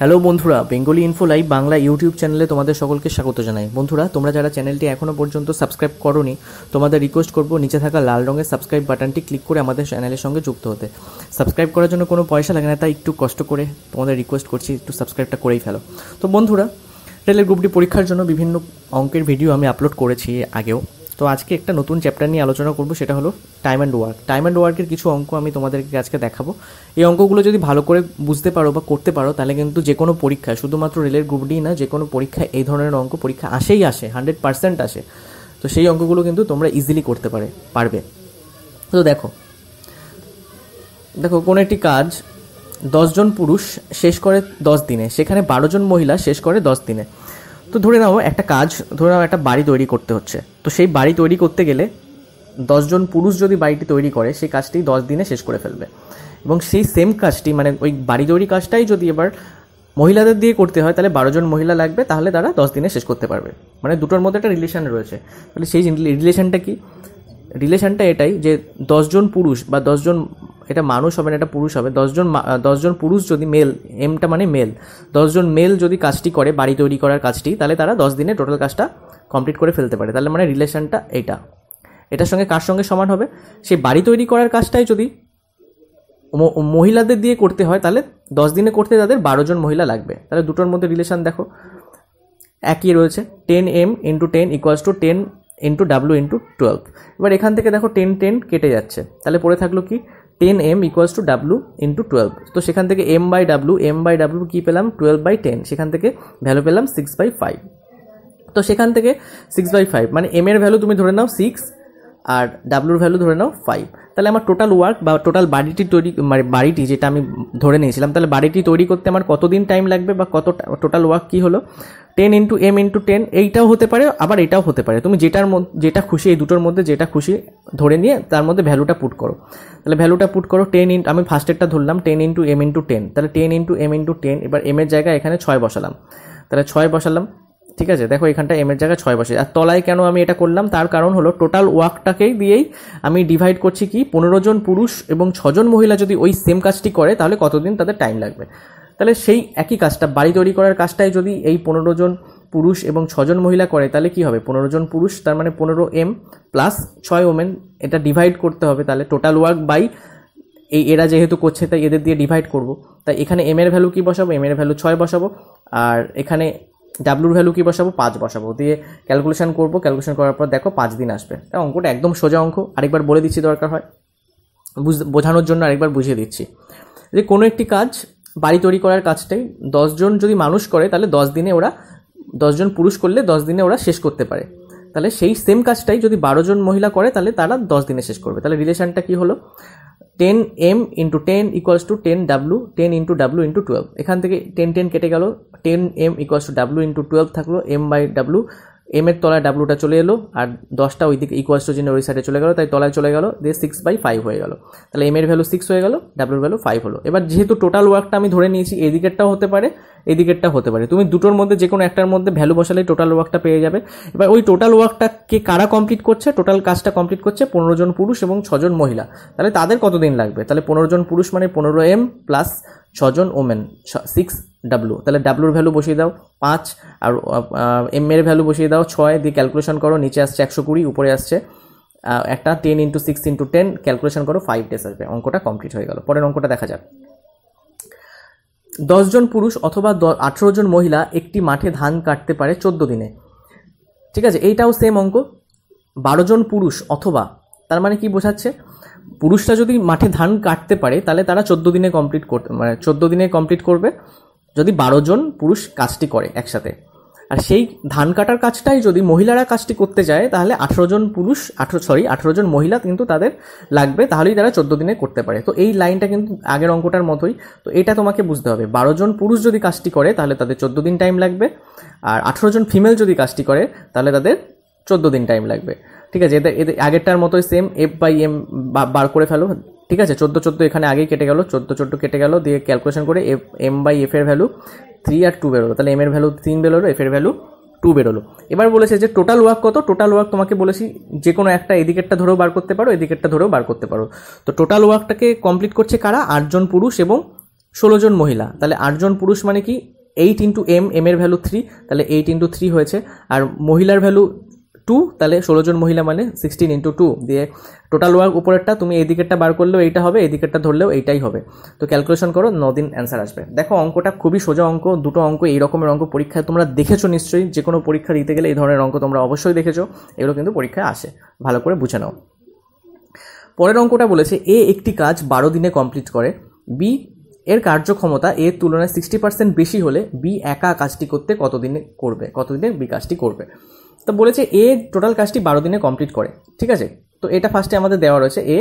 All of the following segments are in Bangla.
হ্যালো বন্ধুরা Bengali info live Bangla YouTube চ্যানেলে তোমাদের সকলকে স্বাগত জানাই বন্ধুরা তোমরা যারা চ্যানেলটি এখনও পর্যন্ত সাবস্ক্রাইব করোনি তোমাদের রিকোয়েস্ট করবো নিচে থাকা লাল রঙের সাবস্ক্রাইব বাটনটি ক্লিক করে আমাদের চ্যানেলের সঙ্গে যুক্ত হতে সাবস্ক্রাইব করার জন্য কোনো পয়সা লাগে না তাই একটু কষ্ট করে তোমাদের রিকোয়েস্ট করছি একটু সাবস্ক্রাইবটা করেই ফেলো তো বন্ধুরা রেলের গ্রুপটি পরীক্ষার জন্য বিভিন্ন অঙ্কের ভিডিও আমি আপলোড করেছি আগেও তো আজকে একটা নতুন চ্যাপ্টার নিয়ে আলোচনা করব সেটা হলো time and work time and ওয়ার্কের কিছু অঙ্ক আমি তোমাদেরকে আজকে দেখাবো এই অঙ্কগুলো যদি ভালো করে বুঝতে পারো বা করতে পারো তাহলে কিন্তু যে কোনো পরীক্ষা শুধুমাত্র রেলের গ্রুপ ডি না যে কোনো পরীক্ষা এই ধরনের অঙ্ক পরীক্ষা আসেই আসে হান্ড্রেড পার্সেন্ট আসে তো সেই অঙ্কগুলো কিন্তু তোমরা ইজিলি করতে পারে পারবে তো দেখো দেখো কোনো একটি কাজ দশজন পুরুষ শেষ করে দশ দিনে সেখানে বারোজন মহিলা শেষ করে দশ দিনে তো ধরে নাও একটা কাজ ধরে নাও একটা বাড়ি তৈরি করতে হচ্ছে তো সেই বাড়ি তৈরি করতে গেলে দশজন পুরুষ যদি বাড়িটি তৈরি করে সেই কাজটি দশ দিনে শেষ করে ফেলবে এবং সেই সেম কাজটি মানে ওই বাড়ি তৈরি কাজটাই যদি এবার মহিলাদের দিয়ে করতে হয় তাহলে বারোজন মহিলা লাগবে তাহলে তারা দশ দিনে শেষ করতে পারবে মানে দুটোর মধ্যে একটা রিলেশান রয়েছে তাহলে সেই রিলেশানটা কি রিলেশানটা এটাই যে দশজন পুরুষ বা দশজন এটা মানুষ হবে না এটা পুরুষ হবে দশজন দশজন পুরুষ যদি মেল এমটা মানে মেল দশজন মেল যদি কাজটি করে বাড়ি তৈরি করার কাজটি তাহলে তারা দশ দিনে টোটাল কাজটা কমপ্লিট করে ফেলতে পারে তাহলে মানে রিলেশনটা এটা এটার সঙ্গে কার সঙ্গে সমান হবে সেই বাড়ি তৈরি করার কাজটাই যদি মহিলাদের দিয়ে করতে হয় তাহলে দশ দিনে করতে তাদের বারোজন মহিলা লাগবে তাহলে দুটোর মধ্যে রিলেশন দেখো একই রয়েছে ten M into ten equals to ten into W into twelve এবার এখান থেকে দেখো টেন টেন কেটে যাচ্ছে তাহলে পড়ে থাকলো কি ten M equals to W into twelve তো সেখান থেকে M by W M by W কী পেলাম টুয়েলভ বাই টেন সেখান থেকে ভ্যালু পেলাম সিক্স বাই ফাইভ তো সেখান থেকে সিক্স বাই ফাইভ মানে এম এর ভ্যালু তুমি ধরে নাও সিক্স আর ডাব্লুর ভ্যালু ধরে নাও ফাইভ তাহলে আমার টোটাল ওয়ার্ক বা টোটাল বাড়িটি তৈরি মানে বাড়িটি যেটা আমি ধরে নিয়েছিলাম তাহলে বাড়িটি তৈরি করতে আমার কতদিন টাইম লাগবে বা কত টোটাল ওয়ার্ক কী হলো ten into M into ten এইটাও হতে পারে আবার এটাও হতে পারে তুমি যেটার যেটা খুশি এই দুটোর মধ্যে যেটা খুশি ধরে নিয়ে তার মধ্যে ভ্যালুটা পুট করো তাহলে ভ্যালুটা পুট করো টেন ইন্টু আমি ফার্স্টেরটা ধরলাম ten into M into ten তাহলে ten into M into ten এবার এম এর জায়গায় এখানে ছয় বসালাম তাহলে ছয় বসালাম ঠিক আছে দেখো এখানটা এম এর জায়গায় ছয় বসে আর তলায় কেন আমি এটা করলাম তার কারণ হলো টোটাল ওয়ার্কটাকেই দিয়েই আমি ডিভাইড করছি কি পনেরো জন পুরুষ এবং ছজন মহিলা যদি ওই সেম কাজটি করে তাহলে কতদিন তাদের টাইম লাগবে তাহলে সেই একই কাজটা বাড়ি তৈরি করার কাজটাই যদি এই পনেরো জন পুরুষ এবং ছজন মহিলা করে তাহলে কি হবে পনেরো জন পুরুষ তার মানে পনেরো এম প্লাস ছয় ওমেন এটা ডিভাইড করতে হবে তাহলে টোটাল ওয়ার্ক বাই এই এরা যেহেতু করছে তাই এদের দিয়ে ডিভাইড করব তাই এখানে এম এর ভ্যালু কি বসাবো এম এর ভ্যালু ছয় বসাবো আর এখানে ডাব্লুর ভ্যালু কী বসাবো পাঁচ বসাবো দিয়ে ক্যালকুলেশান করবো ক্যালকুলেশন করার পর দেখো পাঁচ দিন আসবে তাই অঙ্কটা একদম সোজা অঙ্ক আরেকবার বলে দিচ্ছি দরকার হয় বুঝ বোঝানোর জন্য আরেকবার বুঝিয়ে দিচ্ছি যে কোনো একটি কাজ বাড়ি তৈরি করার কাজটাই দশজন যদি মানুষ করে তাহলে দশ দিনে ওরা দশজন পুরুষ করলে দশ দিনে ওরা শেষ করতে পারে তাহলে সেই সেম কাজটাই যদি বারো জন মহিলা করে তাহলে তারা দশ দিনে শেষ করবে তাহলে রিলেশানটা কী হলো ten M into ten equals to ten W ten into W into twelve এখান থেকে টেন টেন কেটে গেল ten M equals to W into twelve থাকলো এম বাই ডাব্লু এম এর তলায় ডাব্লুটা চলে এলো আর দশটা ওই দিকে ইকুয়ালস টু চিহ্ন ওই সাইডে চলে গেলো তাই তলায় চলে গেলো দিয়ে সিক্স বাই ফাইভ হয়ে গেলো তাহলে এম এর ভ্যালু সিক্স হয়ে গেলো ডাব্লুর ভ্যালু ফাইভ হলো এবার যেহেতু টোটাল ওয়ার্কটা আমি ধরে নিয়েছি এদিকেরটাও হতে পারে এদিকেরটা হতে পারে তুমি দুটোর মধ্যে যে কোনো একটার মধ্যে ভ্যালু বসালে টোটাল ওয়ার্কটা পেয়ে যাবে এবার ওই টোটাল ওয়ার্কটাকে কারা কমপ্লিট করছে টোটাল কাজটা কমপ্লিট করছে পনেরো জন পুরুষ এবং ছজন মহিলা তাহলে তাদের কতদিন লাগবে তাহলে পনেরো জন পুরুষ মানে পনেরো এম প্লাস ছজন ওমেন সিক্স ডাব্লু তাহলে ডাব্লুর ভ্যালু বসিয়ে দাও পাঁচ আর এম এর ভ্যালু বসিয়ে দাও ছয় দিয়ে ক্যালকুলেশন করো নিচে আসছে একশো কুড়ি উপরে আসছে একটা ten into six into ten calculation করো ফাইভ ডেজ আসবে অঙ্কটা কমপ্লিট হয়ে গেল পরের অঙ্কটা দেখা যাক দশজন পুরুষ অথবা আঠেরো জন মহিলা একটি মাঠে ধান কাটতে পারে চোদ্দ দিনে ঠিক আছে এইটাও সেম অঙ্ক বারো জন পুরুষ অথবা তার মানে কি বোঝাচ্ছে পুরুষরা যদি মাঠে ধান কাটতে পারে তাহলে তারা চোদ্দো দিনে কমপ্লিট করতে মানে চোদ্দো দিনে কমপ্লিট করবে যদি বারো জন পুরুষ কাজটি করে একসাথে আর সেই ধান কাটার কাজটাই যদি মহিলারা কাজটি করতে চায় তাহলে আঠেরো জন পুরুষ আঠেরো সরি আঠেরো জন মহিলা কিন্তু তাদের লাগবে তাহলেই তারা চোদ্দো দিনে করতে পারে তো এই লাইনটা কিন্তু আগের অঙ্কটার মতোই তো এটা তোমাকে বুঝতে হবে বারো জন পুরুষ যদি কাজটি করে তাহলে তাদের চোদ্দো দিন টাইম লাগবে আর আঠেরো জন ফিমেল যদি কাজটি করে তাহলে তাদের চোদ্দো দিন টাইম লাগবে ঠিক আছে এদের এদের আগেরটার মতোই সেম এফ বাই এম বার করে ফেলো ঠিক আছে চোদ্দো চোদ্দো এখানে আগেই কেটে গেল চোদ্দো চোদ্দো কেটে গেল দিয়ে ক্যালকুলেশন করে এফ এম বাই এফ এর ভ্যালু থ্রি আর টু বেরোলো তাহলে এম এর ভ্যালু তিন বেরোলো এফ এর ভ্যালু টু বেরোলো এবার বলেছে যে টোটাল ওয়ার্ক কত টোটাল ওয়ার্ক তোমাকে বলেছি যে কোনো একটা এদিকেরটা ধরেও বার করতে পারো এদিকেরটা ধরেও বার করতে পারো তো টোটাল ওয়ার্কটাকে কমপ্লিট করছে কারা আটজন পুরুষ এবং ষোলোজন জন মহিলা তাহলে আটজন পুরুষ মানে কি এইট ইন্টু এম এম এর ভ্যালু থ্রি তাহলে এইট ইন্টু থ্রি হয়েছে আর মহিলার ভ্যালু টু তাহলে ষোলো জন মহিলা মানে সিক্সটিন ইন্টু টু দিয়ে টোটাল ওয়ার্ক উপরেরটা তুমি এই দিকেরটা বার করলেও এইটা হবে এই দিকেরটা ধরলেও এইটাই হবে তো ক্যালকুলেশন করো দিন অ্যান্সার আসবে দেখো অঙ্কটা খুবই সোজা অঙ্ক দুটো অঙ্ক এই রকমের অঙ্ক পরীক্ষায় তোমরা দেখেছো নিশ্চয়ই যে কোনো পরীক্ষা দিতে গেলে এই ধরনের অঙ্ক তোমরা অবশ্যই দেখেছো এগুলো কিন্তু পরীক্ষায় আসে ভালো করে বুঝে নাও পরের অঙ্কটা বলেছে এ একটি কাজ বারো দিনে কমপ্লিট করে বি এর কার্যক্ষমতা এর তুলনায় সিক্সটি পার্সেন্ট বেশি হলে বি একা কাজটি করতে কতদিনে করবে কতদিনে বি কাজটি করবে তো বলেছে এ টোটাল কাজটি বারো দিনে কমপ্লিট করে ঠিক আছে তো এটা ফার্স্টে আমাদের দেওয়া রয়েছে এ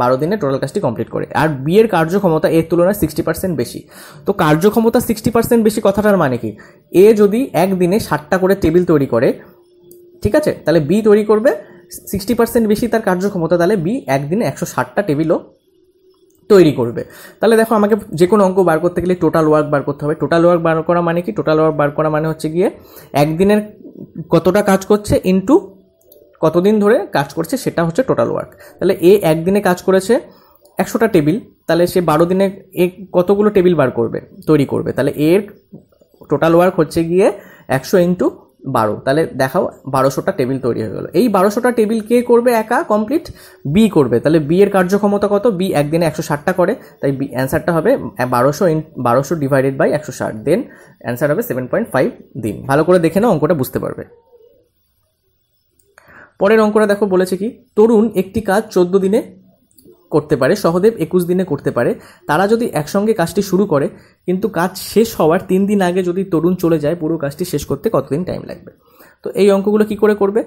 বারো দিনে টোটাল কাজটি কমপ্লিট করে আর বিয়ের কার্যক্ষমতা এর তুলনায় সিক্সটি পার্সেন্ট বেশি তো কার্যক্ষমতা সিক্সটি পার্সেন্ট বেশি কথাটার মানে কি এ যদি একদিনে ষাটটা করে টেবিল তৈরি করে ঠিক আছে তাহলে বি তৈরি করবে সিক্সটি পার্সেন্ট বেশি তার কার্যক্ষমতা তাহলে বি একদিনে একশো ষাটটা টেবিলও তৈরি করবে তাহলে দেখো আমাকে যে কোনো অঙ্ক বার করতে গেলে টোটাল ওয়ার্ক বার করতে হবে টোটাল ওয়ার্ক বার করা মানে কি টোটাল ওয়ার্ক বার করা মানে হচ্ছে গিয়ে একদিনের কতটা কাজ করছে ইনটু কতদিন ধরে কাজ করছে সেটা হচ্ছে টোটাল ওয়ার্ক তাহলে এ একদিনে কাজ করেছে একশোটা টেবিল তাহলে সে বারো দিনে এ কতগুলো টেবিল বার করবে তৈরি করবে তাহলে এর টোটাল ওয়ার্ক হচ্ছে গিয়ে একশো ইন্টু বারো তাহলে দেখাও বারোশোটা টেবিল তৈরি হয়ে গেলো এই বারোশোটা টেবিল কে করবে একা কমপ্লিট বি করবে তাহলে বি এর কার্যক্ষমতা কত বি একদিনে একশো ষাটটা করে তাই বি অ্যান্সারটা হবে বারোশো ইন বারোশো ডিভাইডেড বাই একশো ষাট দেন অ্যান্সার হবে সেভেন পয়েন্ট ফাইভ দিন ভালো করে দেখে নাও অঙ্কটা বুঝতে পারবে পরের অঙ্কটা দেখো বলেছে কি তরুণ একটি কাজ চোদ্দ দিনে করতে পারে সহদেব একুশ দিনে করতে পারে তারা যদি একসঙ্গে কাজটি শুরু করে কিন্তু কাজ শেষ হওয়ার তিন দিন আগে যদি তরুণ চলে যায় পুরো কাজটি শেষ করতে কতদিন টাইম লাগবে তো এই অঙ্কগুলো কি করে করবে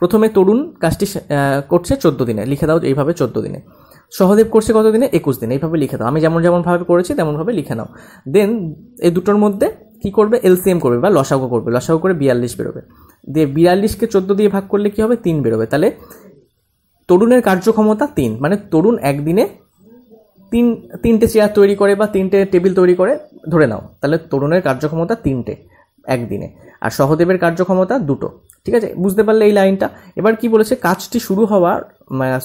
প্রথমে তরুণ কাজটি করছে চোদ্দ দিনে লিখে দাও এইভাবে চোদ্দ দিনে সহদেব করছে কত দিনে একুশ দিনে এইভাবে লিখে দাও আমি যেমন যেমনভাবে করেছি তেমনভাবে লিখে নাও দেন এই দুটোর মধ্যে কি করবে এলসিএম করবে বা লসাগু করবে লসাগু করে বিয়াল্লিশ বেরোবে দিয়ে বিয়াল্লিশকে চোদ্দো দিয়ে ভাগ করলে কি হবে তিন বেরোবে তাহলে তরুণের কার্যক্ষমতা তিন মানে তরুণ একদিনে তিন তিনটে চেয়ার তৈরি করে বা তিনটে টেবিল তৈরি করে ধরে নাও তাহলে তরুণের কার্যক্ষমতা তিনটে একদিনে আর সহদেবের কার্যক্ষমতা দুটো ঠিক আছে বুঝতে পারলে এই লাইনটা এবার কি বলেছে কাজটি শুরু হওয়ার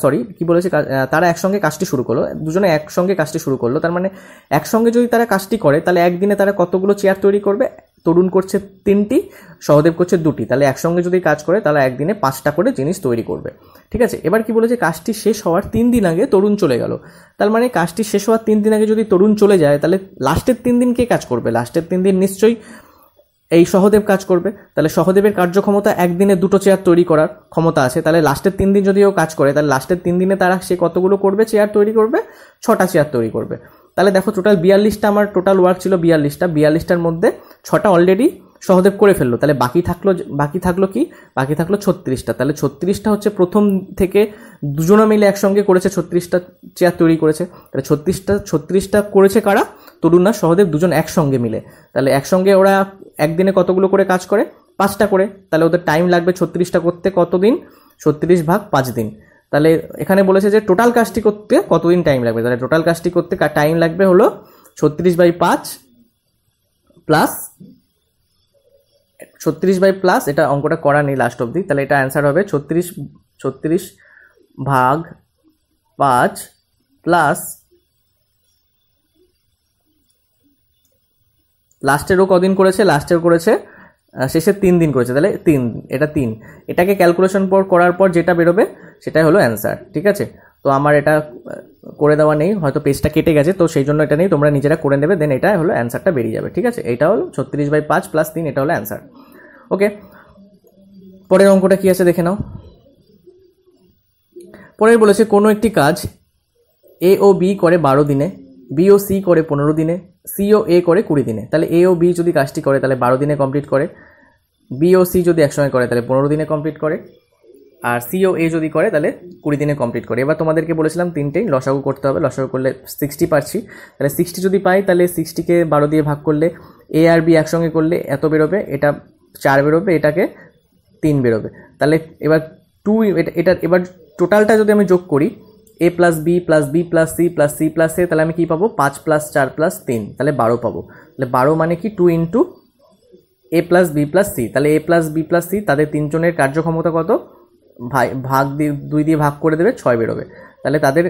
সরি কি বলেছে তারা একসঙ্গে কাজটি শুরু করলো দুজনে একসঙ্গে কাজটি শুরু করলো তার মানে একসঙ্গে যদি তারা কাজটি করে তাহলে একদিনে তারা কতগুলো চেয়ার তৈরি করবে তরুণ করছে তিনটি সহদেব করছে দুটি তাহলে একসঙ্গে যদি কাজ করে তাহলে একদিনে পাঁচটা করে জিনিস তৈরি করবে ঠিক আছে এবার কি বলেছে কাজটি শেষ হওয়ার তিন দিন আগে তরুণ চলে গেল তার মানে কাজটি শেষ হওয়ার তিন দিন আগে যদি তরুণ চলে যায় তাহলে লাস্টের তিন দিন কে কাজ করবে লাস্টের তিন দিন নিশ্চয়ই এই সহদেব কাজ করবে তাহলে সহদেবের কার্যক্ষমতা একদিনে দুটো চেয়ার তৈরি করার ক্ষমতা আছে তাহলে লাস্টের তিন দিন যদি ও কাজ করে তাহলে লাস্টের তিন দিনে তারা সে কতগুলো করবে চেয়ার তৈরি করবে ছটা চেয়ার তৈরি করবে তাহলে দেখো টোটাল বিয়াল্লিশটা আমার টোটাল ওয়ার্ক ছিল বিয়াল্লিশটা বিয়াল্লিশটার মধ্যে ছটা অলরেডি সহদেব করে ফেললো তাহলে বাকি থাকলো বাকি থাকলো কি বাকি থাকলো ছত্রিশটা তাহলে ছত্রিশটা হচ্ছে প্রথম থেকে দুজনা মিলে একসঙ্গে করেছে ছত্রিশটা চেয়ার তৈরি করেছে তাহলে ছত্রিশটা ছত্রিশটা করেছে কারা তরুণ না সহদেব দুজন একসঙ্গে মিলে তাহলে একসঙ্গে ওরা একদিনে কতগুলো করে কাজ করে পাঁচটা করে তাহলে ওদের টাইম লাগবে ছত্রিশটা করতে কতদিন ছত্রিশ ভাগ পাঁচ দিন তাহলে এখানে বলেছে যে টোটাল কাজটি করতে কতদিন টাইম লাগবে তাহলে টোটাল কাজটি করতে টাইম লাগবে হলো ছত্রিশ বাই পাঁচ প্লাস ছত্রিশ বাই প্লাস এটা অঙ্কটা করা নেই লাস্ট অবধি তাহলে এটা অ্যান্সার হবে ছত্রিশ ছত্রিশ ভাগ পাঁচ প্লাস লাস্টেরও কদিন করেছে লাস্টের করেছে শেষে তিন দিন করেছে তাহলে তিন এটা তিন এটাকে ক্যালকুলেশন পর করার পর যেটা বেরোবে সেটাই হলো অ্যান্সার ঠিক আছে তো আমার এটা করে দেওয়া নেই হয়তো পেজটা কেটে গেছে তো সেই জন্য এটা নেই তোমরা নিজেরা করে নেবে দেন এটা হলো অ্যান্সারটা বেরিয়ে যাবে ঠিক আছে এটা হলো ছত্রিশ বাই পাঁচ প্লাস তিন এটা হলো অ্যান্সার ওকে পরের অঙ্কটা কী আছে দেখে নাও পরের বলেছে কোনো একটি কাজ এ ও বি করে বারো দিনে বি ও সি করে পনেরো দিনে সি ও এ করে কুড়ি দিনে তাহলে এ ও বি যদি কাজটি করে তাহলে বারো দিনে কমপ্লিট করে বি ও সি যদি একসঙ্গে করে তাহলে পনেরো দিনে কমপ্লিট করে আর সিও এ যদি করে তাহলে কুড়ি দিনে কমপ্লিট করে এবার তোমাদেরকে বলেছিলাম তিনটেই লসাগু করতে হবে লসাগু করলে সিক্সটি পারছি তাহলে সিক্সটি যদি পাই তাহলে সিক্সটিকে বারো দিয়ে ভাগ করলে এ আর বি একসঙ্গে করলে এত বেরোবে এটা চার বেরোবে এটাকে তিন বেরোবে তাহলে এবার টু এটা এবার টোটালটা যদি আমি যোগ করি A plus B plus B plus C plus C plus A তাহলে আমি কী পাবো পাঁচ প্লাস চার প্লাস তিন তাহলে বারো পাবো তাহলে বারো মানে কি two into A plus B plus C তাহলে A plus B plus C তাদের তিনজনের কার্যক্ষমতা কত ভাই ভাগ দিয়ে দুই দিয়ে ভাগ করে দেবে ছয় বেরোবে তাহলে তাদের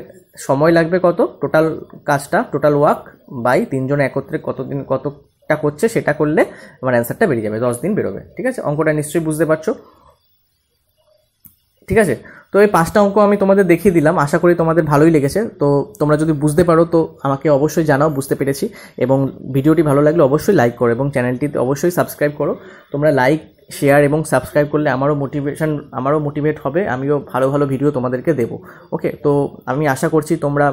সময় লাগবে কত টোটাল কাজটা টোটাল ওয়ার্ক বাই তিনজন একত্রে কতদিন কতটা করছে সেটা করলে আমার অ্যান্সারটা বেরিয়ে যাবে দশ দিন বেরোবে ঠিক আছে অঙ্কটা নিশ্চয়ই বুঝতে পারছো ঠিক আছে তো এই পাঁচটা অঙ্ক আমি তোমাদের দেখিয়ে দিলাম আশা করি তোমাদের ভালোই লেগেছে তো তোমরা যদি বুঝতে পারো তো আমাকে অবশ্যই জানাও বুঝতে পেরেছি এবং ভিডিওটি ভালো লাগলে অবশ্যই লাইক করো এবং চ্যানেলটি অবশ্যই সাবস্ক্রাইব করো তোমরা লাইক শেয়ার এবং সাবস্ক্রাইব করলে আমারও মোটিভেশান আমারও মোটিভেট হবে আমিও ভালো ভালো ভিডিও তোমাদেরকে দেবো ওকে তো আমি আশা করছি তোমরা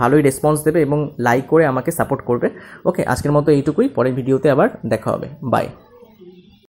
ভালোই রেসপন্স দেবে এবং লাইক করে আমাকে সাপোর্ট করবে ওকে আজকের মতো এইটুকুই পরের ভিডিওতে আবার দেখা হবে বাই